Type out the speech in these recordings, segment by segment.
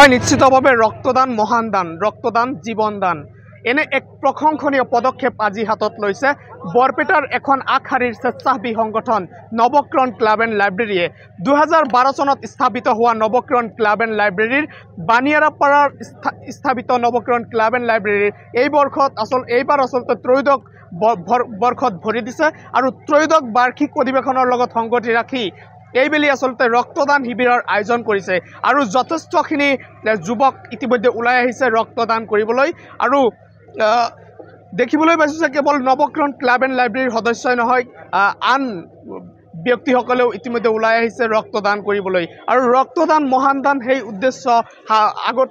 হয় নিশ্চিতভাৱে ৰক্তদান মহান দান ৰক্তদান জীৱন দান এনে এক প্ৰশংসনীয় পদক্ষেপ আজি হাতত লৈছে বৰপেটাৰ এখন আগশাৰীৰ স্বেচ্ছাসেৱী সংগঠন নৱকিৰণ ক্লাব এণ্ড লাইব্ৰেৰীয়ে দুহেজাৰ বাৰ চনত স্থাপিত হোৱা নৱকিৰণ ক্লাব এণ্ড লাইব্ৰেৰীৰ বানিয়াৰাপাৰাৰ স্থাপিত নৱকিৰণ ক্লাব এণ্ড লাইব্ৰেৰীৰ এই বৰ্ষত আচল এইবাৰ আচলতে ত্ৰয়োদশ বৰ্ষত ভৰি দিছে আৰু ত্ৰয়োদশ বাৰ্ষিক অধিৱেশনৰ লগত সংগতি ৰাখি এইবেলি আচলতে ৰক্তদান শিবিৰৰ আয়োজন কৰিছে আৰু যথেষ্টখিনি যুৱক ইতিমধ্যে ওলাই আহিছে ৰক্তদান কৰিবলৈ আৰু দেখিবলৈ পাইছোঁ যে কেৱল নৱকৰণ ক্লাব এণ্ড লাইব্ৰেৰীৰ সদস্যই নহয় আন ব্যক্তিসকলেও ইতিমধ্যে ওলাই আহিছে ৰক্তদান কৰিবলৈ আৰু ৰক্তদান মহান দান সেই উদ্দেশ্য আগত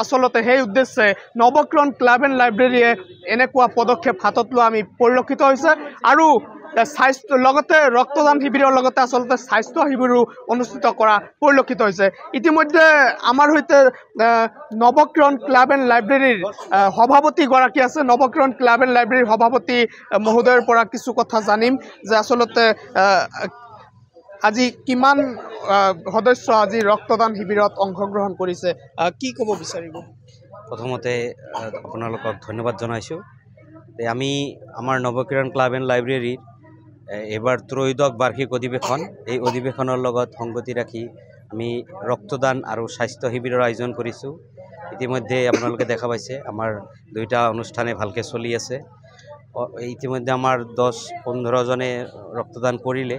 আচলতে সেই উদ্দেশ্যে নৱকৰণ ক্লাব এণ্ড লাইব্ৰেৰীয়ে এনেকুৱা পদক্ষেপ হাতত লোৱা আমি পৰিলক্ষিত হৈছে আৰু স্বাস্থ্য লগতে রক্তদান শিবিরের লগতে আসলে স্বাস্থ্য শিবিরও অনুষ্ঠিত করা পরিলক্ষিত হয়েছে ইতিমধ্যে আমার হইতে নবকিরণ ক্লাব এন্ড লাইব্রেরির সভাপতি গড়ি আছে নবকিরণ ক্লাব এন্ড লাইব্রেরির সভাপতি মহোদয়ের কিছু কথা জানিম যে আসলে আজি কিমান সদস্য আজি রক্তদান শিবিরত অংশগ্রহণ করেছে কি কব বিচার প্রথমতে আপনার ধন্যবাদ জানাইছো আমি আমার নবকিরণ ক্লাব এন্ড লাইব্রেরির এইবাৰ ত্ৰয়োদশ বাৰ্ষিক অধিৱেশন এই অধিৱেশনৰ লগত সংগতি ৰাখি আমি ৰক্তদান আৰু স্বাস্থ্য শিবিৰৰ আয়োজন কৰিছোঁ ইতিমধ্যে আপোনালোকে দেখা পাইছে আমাৰ দুয়োটা অনুষ্ঠানে ভালকৈ চলি আছে ইতিমধ্যে আমাৰ দহ পোন্ধৰজনে ৰক্তদান কৰিলে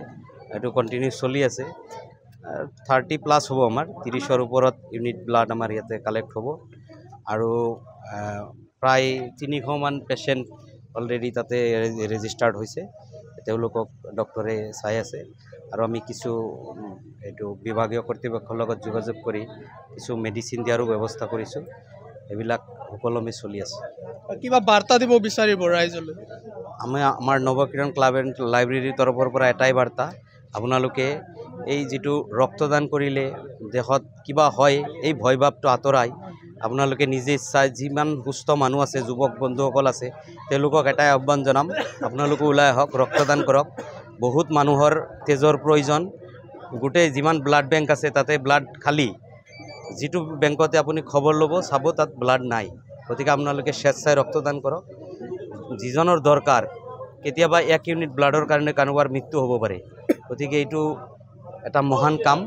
এইটো কণ্টিনিউ চলি আছে থাৰ্টি প্লাছ হ'ব আমাৰ ত্ৰিছৰ ওপৰত ইউনিট ব্লাড আমাৰ ইয়াতে কালেক্ট হ'ব আৰু প্ৰায় তিনিশমান পেচেণ্ট অলৰেডি তাতে ৰেজিষ্টাৰ্ড হৈছে তেওঁলোকক ডক্টৰে চাই আছে আৰু আমি কিছু এইটো বিভাগীয় কৰ্তৃপক্ষৰ লগত যোগাযোগ কৰি কিছু মেডিচিন দিয়াৰো ব্যৱস্থা কৰিছোঁ এইবিলাক সুকলমে চলি আছে কিবা বাৰ্তা দিব বিচাৰিব ৰাইজলৈ আমি আমাৰ নৱকিৰণ ক্লাব এণ্ড লাইব্ৰেৰীৰ তৰফৰ পৰা এটাই বাৰ্তা আপোনালোকে এই যিটো ৰক্তদান কৰিলে দেশত কিবা হয় এই ভয় ভাৱটো আঁতৰাই আপোনালোকে নিজে ইচ্ছা যিমান সুস্থ মানুহ আছে যুৱক বন্ধুসকল আছে তেওঁলোকক এটাই আহ্বান জনাম আপোনালোকে ওলাই আহক ৰক্তদান কৰক বহুত মানুহৰ তেজৰ প্ৰয়োজন গোটেই যিমান ব্লাড বেংক আছে তাতে ব্লাড খালী যিটো বেংকতে আপুনি খবৰ ল'ব চাব তাত ব্লাড নাই গতিকে আপোনালোকে স্বেচ্ছাই ৰক্তদান কৰক যিজনৰ দৰকাৰ কেতিয়াবা এক ইউনিট ব্লাডৰ কাৰণে কাৰোবাৰ মৃত্যু হ'ব পাৰে গতিকে এইটো এটা মহান কাম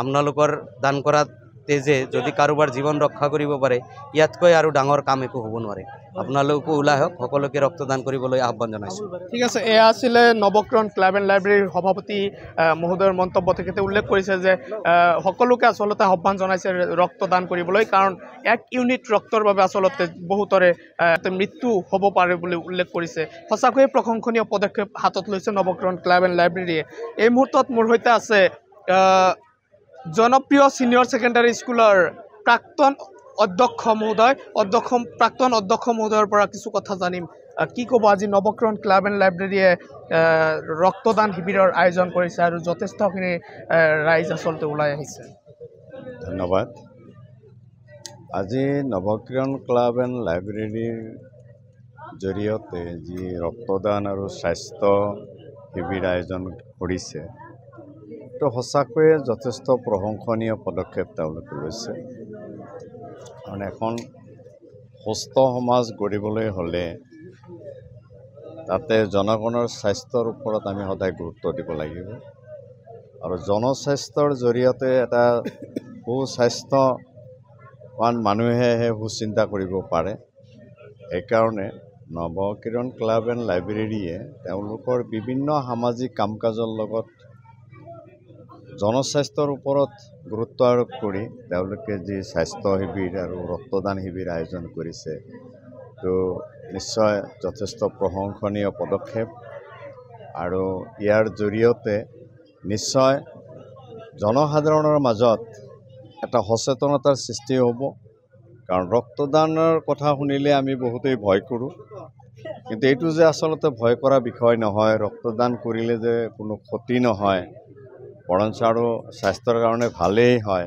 আপোনালোকৰ দান কৰাত তেজে যদি কাৰোবাৰ জীৱন ৰক্ষা কৰিব পাৰে ইয়াতকৈ আৰু ডাঙৰ কাম একো হব নোৱাৰে আপোনালোকো ওলাই হোক সকলোকে ৰক্তদান কৰিবলৈ আহ্বান জনাইছোঁ ঠিক আছে এয়া আছিলে নৱকৰণ ক্লাব এণ্ড লাইব্ৰেৰীৰ সভাপতি মহোদয়ৰ মন্তব্য তেখেতে উল্লেখ কৰিছে যে সকলোকে আচলতে আহ্বান জনাইছে ৰক্তদান কৰিবলৈ কাৰণ এক ইউনিট ৰক্তৰ বাবে আচলতে বহুতৰে মৃত্যু হব পাৰে বুলি উল্লেখ কৰিছে সঁচাকৈয়ে প্ৰশংসনীয় পদক্ষেপ হাতত লৈছে নৱকৰণ ক্লাব এণ্ড লাইব্ৰেৰীয়ে এই মুহূৰ্তত মোৰ সৈতে আছে জনপ্ৰিয় ছিনিয়ৰ সেকেন্ডাৰি স্কুলৰ প্ৰাক্তন অধ্যক্ষ মহোদয় অধ্যক্ষ প্ৰাক্তন অধ্যক্ষ মহোদয়ৰ পৰা কিছু কথা জানিম কি কব আজি নবকৰণ ক্লাব এণ্ড লাইব্ৰেৰীয়ে ৰক্তদান শিবিৰৰ আয়োজন কৰিছে আৰু যথেষ্টখিনি ৰাইজ আচলতে ওলাই আহিছে ধন্যবাদ আজি নৱকিৰণ ক্লাব এণ্ড লাইব্ৰেৰীৰ জৰিয়তে যি ৰক্তদান আৰু স্বাস্থ্য শিবিৰ আয়োজন কৰিছে এইটো সঁচাকৈয়ে যথেষ্ট প্ৰশংসনীয় পদক্ষেপ তেওঁলোকে লৈছে কাৰণ এখন সুস্থ সমাজ গঢ়িবলৈ হ'লে তাতে জনগণৰ স্বাস্থ্যৰ ওপৰত আমি সদায় গুৰুত্ব দিব লাগিব আৰু জনস্বাস্থ্যৰ জৰিয়তে এটা সু স্বাস্থ্যৱান মানুহেহে সুচিন্তা কৰিব পাৰে সেইকাৰণে নৱকিৰণ ক্লাব এণ্ড লাইব্ৰেৰীয়ে তেওঁলোকৰ বিভিন্ন সামাজিক কাম কাজৰ লগত জনস্বাস্থ্যৰ ওপৰত গুৰুত্ব আৰোপ কৰি তেওঁলোকে যি স্বাস্থ্য শিবিৰ আৰু ৰক্তদান শিবিৰ আয়োজন কৰিছে তো নিশ্চয় যথেষ্ট প্ৰশংসনীয় পদক্ষেপ আৰু ইয়াৰ জৰিয়তে নিশ্চয় জনসাধাৰণৰ মাজত এটা সচেতনতাৰ সৃষ্টি হ'ব কাৰণ ৰক্তদানৰ কথা শুনিলে আমি বহুতেই ভয় কৰোঁ কিন্তু এইটো যে আচলতে ভয় কৰা বিষয় নহয় ৰক্তদান কৰিলে যে কোনো ক্ষতি নহয় বৰঞ্চ আৰু স্বাস্থ্যৰ কাৰণে ভালেই হয়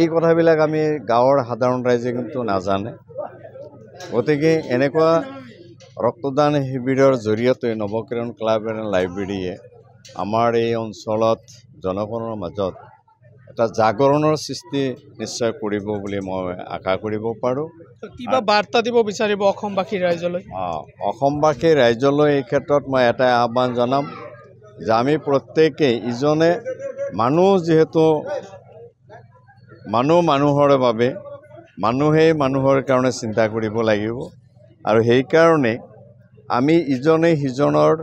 এই কথাবিলাক আমি গাঁৱৰ সাধাৰণ ৰাইজে কিন্তু নাজানে গতিকে এনেকুৱা ৰক্তদান শিবিৰৰ জৰিয়তে নৱকিৰণ ক্লাব এণ্ড লাইব্ৰেৰীয়ে আমাৰ এই অঞ্চলত জনগণৰ মাজত এটা জাগৰণৰ সৃষ্টি নিশ্চয় কৰিব বুলি মই আশা কৰিব পাৰোঁ কিবা বাৰ্তা দিব বিচাৰিব অসমবাসী ৰাইজলৈ অঁ অসমবাসী ৰাইজলৈ এই ক্ষেত্ৰত মই এটাই আহ্বান জনাম যে আমি প্ৰত্যেকেই ইজনে মানুহ যিহেতু মানুহ মানুহৰ বাবে মানুহেই মানুহৰ কাৰণে চিন্তা কৰিব লাগিব আৰু সেইকাৰণে আমি ইজনে সিজনৰ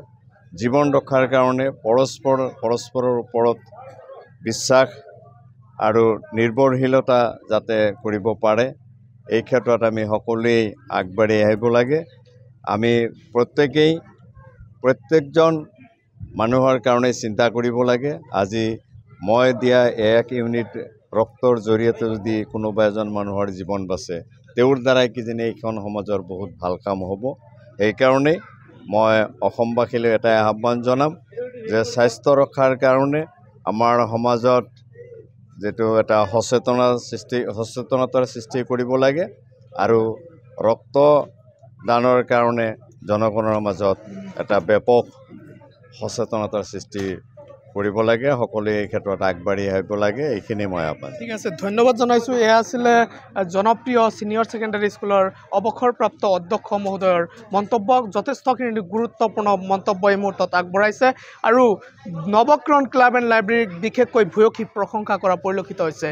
জীৱন ৰখাৰ কাৰণে পৰস্পৰ পৰস্পৰৰ ওপৰত বিশ্বাস আৰু নিৰ্ভৰশীলতা যাতে কৰিব পাৰে এই ক্ষেত্ৰত আমি সকলোৱেই আগবাঢ়ি আহিব লাগে আমি প্ৰত্যেকেই প্ৰত্যেকজন মানুহৰ কাৰণে চিন্তা কৰিব লাগে আজি মই দিয়া এক ইউনিট ৰক্তৰ জৰিয়তে যদি কোনোবা এজন মানুহৰ জীৱন বাচে তেওঁৰ দ্বাৰাই কিজানি এইখন সমাজৰ বহুত ভাল কাম হ'ব সেইকাৰণেই মই অসমবাসীলৈ এটাই আহ্বান জনাম যে স্বাস্থ্য ৰখাৰ কাৰণে আমাৰ সমাজত যিটো এটা সচেতনতা সৃষ্টি সচেতনতাৰ সৃষ্টি কৰিব লাগে আৰু ৰক্তদানৰ কাৰণে জনগণৰ মাজত এটা ব্যাপক সচেতনতাৰ সৃষ্টি কৰিব লাগে সকলোৱে এই ক্ষেত্ৰত আগবাঢ়ি আহিব লাগে এইখিনি মই আপোনাক ঠিক আছে ধন্যবাদ জনাইছোঁ এয়া আছিলে জনপ্ৰিয় ছিনিয়ৰ ছেকেণ্ডেৰী স্কুলৰ অৱসৰপ্ৰাপ্ত অধ্যক্ষ মহোদয়ৰ মন্তব্য যথেষ্টখিনি গুৰুত্বপূৰ্ণ মন্তব্য এই মুহূৰ্তত আগবঢ়াইছে আৰু নৱকৰণ ক্লাব এণ্ড লাইব্ৰেৰীক বিশেষকৈ ভূয়সী প্ৰশংসা কৰা পৰিলক্ষিত হৈছে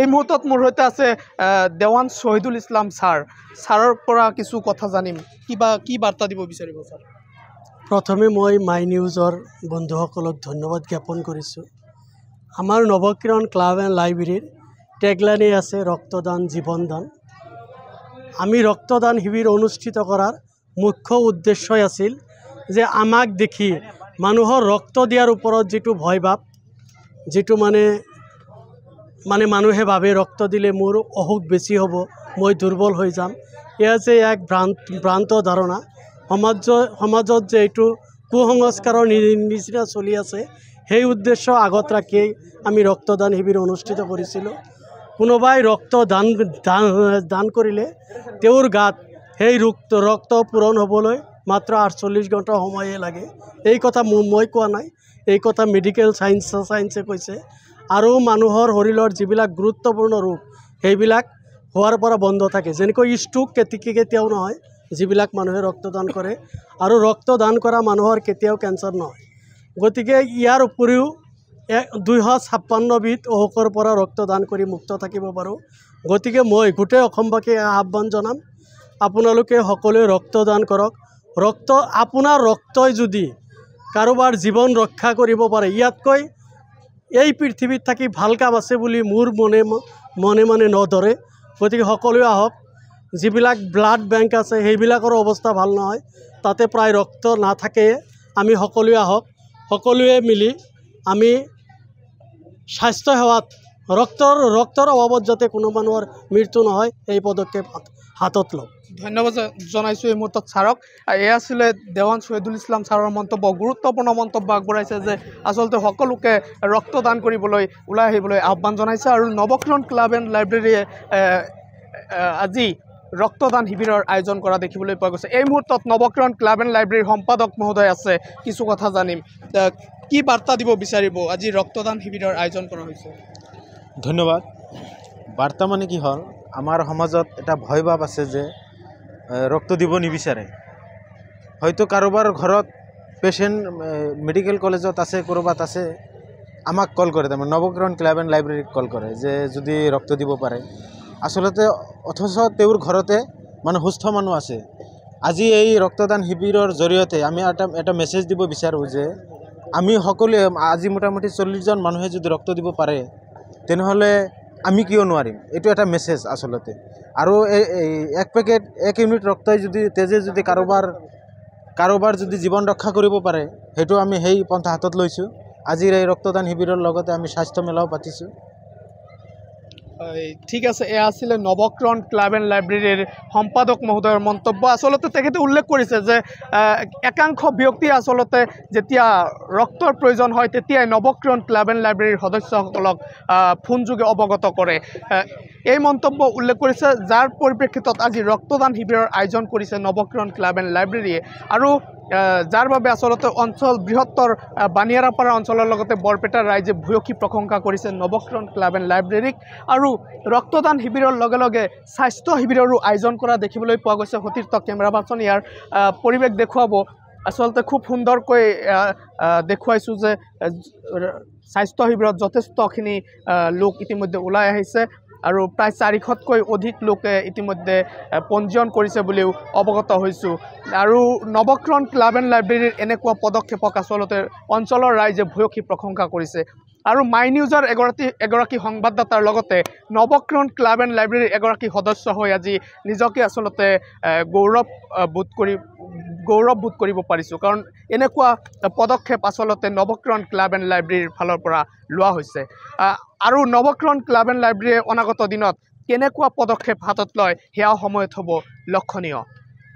এই মুহূৰ্তত মোৰ সৈতে আছে দেৱান শ্বহীদুল ইছলাম ছাৰ ছাৰৰ পৰা কিছু কথা জানিম কিবা কি বাৰ্তা দিব বিচাৰিব ছাৰ প্ৰথমে মই মাই নিউজৰ বন্ধুসকলক ধন্যবাদ জ্ঞাপন কৰিছোঁ আমাৰ নৱকিৰণ ক্লাব এণ্ড লাইব্ৰেৰীৰ টেগলাইনেই আছে ৰক্তদান জীৱনদান আমি ৰক্তদান শিবিৰ অনুষ্ঠিত কৰাৰ মুখ্য উদ্দেশ্যই আছিল যে আমাক দেখি মানুহৰ ৰক্ত দিয়াৰ ওপৰত যিটো ভয় ভাৱ যিটো মানে মানে মানুহে ভাবে ৰক্ত দিলে মোৰ অসুখ বেছি হ'ব মই দুৰ্বল হৈ যাম এয়া যে এক ভ্ৰান্ত ভ্ৰান্ত ধাৰণা সমাজ সমাজত যে এইটো কু সংস্কাৰৰ নিচিনা চলি আছে সেই উদ্দেশ্য আগত ৰাখি আমি ৰক্তদান শিবিৰ অনুষ্ঠিত কৰিছিলোঁ কোনোবাই ৰক্ত দান দান কৰিলে তেওঁৰ গাত সেই ৰক্ত পূৰণ হ'বলৈ মাত্ৰ আঠচল্লিছ ঘণ্টা সময়ে লাগে এই কথা মই কোৱা নাই এই কথা মেডিকেল চাইন্স চাইন্সে কৈছে আৰু মানুহৰ শৰীৰৰ যিবিলাক গুৰুত্বপূৰ্ণ ৰোগ সেইবিলাক হোৱাৰ পৰা বন্ধ থাকে যেনেকৈ ষ্ট্ৰোক কেতিকি কেতিয়াও নহয় যিবিলাক মানুহে ৰক্তদান কৰে আৰু ৰক্তদান কৰা মানুহৰ কেতিয়াও কেঞ্চাৰ নহয় গতিকে ইয়াৰ উপৰিও এক দুশ ছাপ্পন্নবিধ অসুখৰ পৰা ৰক্তদান কৰি মুক্ত থাকিব পাৰোঁ গতিকে মই গোটেই অসমবাসীক আহ্বান জনাম আপোনালোকে সকলোৱে ৰক্তদান কৰক ৰক্ত আপোনাৰ ৰক্তই যদি কাৰোবাৰ জীৱন ৰক্ষা কৰিব পাৰে ইয়াতকৈ এই পৃথিৱীত থাকি ভাল কাম আছে বুলি মোৰ মনে মনে মনে নধৰে গতিকে সকলোৱে আহক যিবিলাক ব্লাড বেংক আছে সেইবিলাকৰ অৱস্থা ভাল নহয় তাতে প্ৰায় ৰক্ত নাথাকে আমি সকলোৱে আহক সকলোৱে মিলি আমি স্বাস্থ্যসেৱাত ৰক্তৰ ৰক্তৰ অভাৱত যাতে কোনো মানুহৰ মৃত্যু নহয় এই পদক্ষেপ হাতত লওঁ ধন্যবাদ জনাইছোঁ এই মুহূৰ্তত ছাৰক এয়া আছিলে দেৱান শ্বহীদুল ইছলাম ছাৰৰ মন্তব্য গুৰুত্বপূৰ্ণ মন্তব্য আগবঢ়াইছে যে আচলতে সকলোকে ৰক্তদান কৰিবলৈ ওলাই আহিবলৈ আহ্বান জনাইছে আৰু নৱকিৰণ ক্লাব এণ্ড লাইব্ৰেৰীয়ে আজি ৰক্তদান শিবিৰৰ আয়োজন কৰা দেখিবলৈ পোৱা গৈছে এই মুহূৰ্তত নৱকিৰণ ক্লাব এণ্ড লাইব্ৰেৰীৰ সম্পাদক মহোদয় আছে কিছু কথা জানিম কি বাৰ্তা দিব বিচাৰিব আজি ৰক্তদান শিবিৰৰ আয়োজন কৰা হৈছে ধন্যবাদ বাৰ্তা মানে কি হ'ল আমাৰ সমাজত এটা ভয় ভাৱ আছে যে ৰক্ত দিব নিবিচাৰে হয়তো কাৰোবাৰ ঘৰত পেচেণ্ট মেডিকেল কলেজত আছে ক'ৰবাত আছে আমাক কল কৰে তাৰমানে নৱকিৰণ ক্লাব এণ্ড লাইব্ৰেৰীক কল কৰে যে যদি ৰক্ত দিব পাৰে আচলতে অথচ তেওঁৰ ঘৰতে মানে সুস্থ মানুহ আছে আজি এই ৰক্তদান শিবিৰৰ জৰিয়তে আমি এটা এটা মেছেজ দিব বিচাৰোঁ যে আমি সকলোৱে আজি মোটামুটি চল্লিছজন মানুহে যদি ৰক্ত দিব পাৰে তেনেহ'লে আমি কিয় নোৱাৰিম এইটো এটা মেছেজ আচলতে আৰু এই এক পেকেট এক ইউনিট ৰক্তই যদি তেজে যদি কাৰোবাৰ কাৰোবাৰ যদি জীৱন ৰক্ষা কৰিব পাৰে সেইটো আমি সেই পন্থা হাতত লৈছোঁ আজিৰ এই ৰক্তদান শিবিৰৰ লগতে আমি স্বাস্থ্যমেলাও পাতিছোঁ ঠিক আছে এয়া আছিলে নবকৰণ ক্লাব এণ্ড লাইব্ৰেৰীৰ সম্পাদক মহোদয়ৰ মন্তব্য আচলতে তেখেতে উল্লেখ কৰিছে যে একাংশ ব্যক্তি আচলতে যেতিয়া ৰক্তৰ প্ৰয়োজন হয় তেতিয়াই নবকৰণ ক্লাব এণ্ড লাইব্ৰেৰীৰ সদস্যসকলক ফোনযোগে অৱগত কৰে এই মন্তব্য উল্লেখ কৰিছে যাৰ পৰিপ্ৰেক্ষিতত আজি ৰক্তদান শিবিৰৰ আয়োজন কৰিছে নবকৰণ ক্লাব এণ্ড লাইব্ৰেৰীয়ে আৰু যাৰ বাবে আচলতে অঞ্চল বৃহত্তৰ বানিয়াৰাপাৰা অঞ্চলৰ লগতে বৰপেটাৰ ৰাইজে ভূয়সী প্ৰশংসা কৰিছে নৱকৰণ ক্লাব এণ্ড লাইব্ৰেৰীক আৰু ৰক্তদান শিবিৰৰ লগে লগে স্বাস্থ্য শিবিৰৰো আয়োজন কৰা দেখিবলৈ পোৱা গৈছে সতীৰ্থ কেমেৰাবাজন ইয়াৰ পৰিৱেশ দেখুৱাব আচলতে খুব সুন্দৰকৈ দেখুৱাইছোঁ যে স্বাস্থ্য শিবিৰত যথেষ্টখিনি লোক ইতিমধ্যে ওলাই আহিছে আৰু প্ৰায় চাৰিশতকৈ অধিক লোকে ইতিমধ্যে পঞ্জীয়ন কৰিছে বুলিও অৱগত হৈছোঁ আৰু নৱকৰণ ক্লাব এণ্ড লাইব্ৰেৰীৰ এনেকুৱা পদক্ষেপক আচলতে অঞ্চলৰ ৰাইজে ভূয়সী প্ৰশংসা কৰিছে আৰু মাই নিউজৰ এগৰাকী এগৰাকী সংবাদদাতাৰ লগতে নৱকৰণ ক্লাব এণ্ড লাইব্ৰেৰীৰ এগৰাকী সদস্য হৈ আজি নিজকে আচলতে গৌৰৱ বোধ কৰি গৌৰৱবোধ কৰিব পাৰিছোঁ কাৰণ এনেকুৱা পদক্ষেপ আচলতে নৱক্ৰণ ক্লাব এণ্ড লাইব্ৰেৰীৰ ফালৰ পৰা লোৱা হৈছে আৰু নৱকৰণ ক্লাব এণ্ড লাইব্ৰেৰীয়ে অনাগত দিনত কেনেকুৱা পদক্ষেপ হাতত লয় সেয়াও সময়ত হ'ব লক্ষণীয়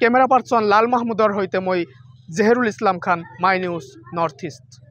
কেমেৰা পাৰ্চন লাল মাহমুদৰ সৈতে মই Jeherul Islam Khan my news north east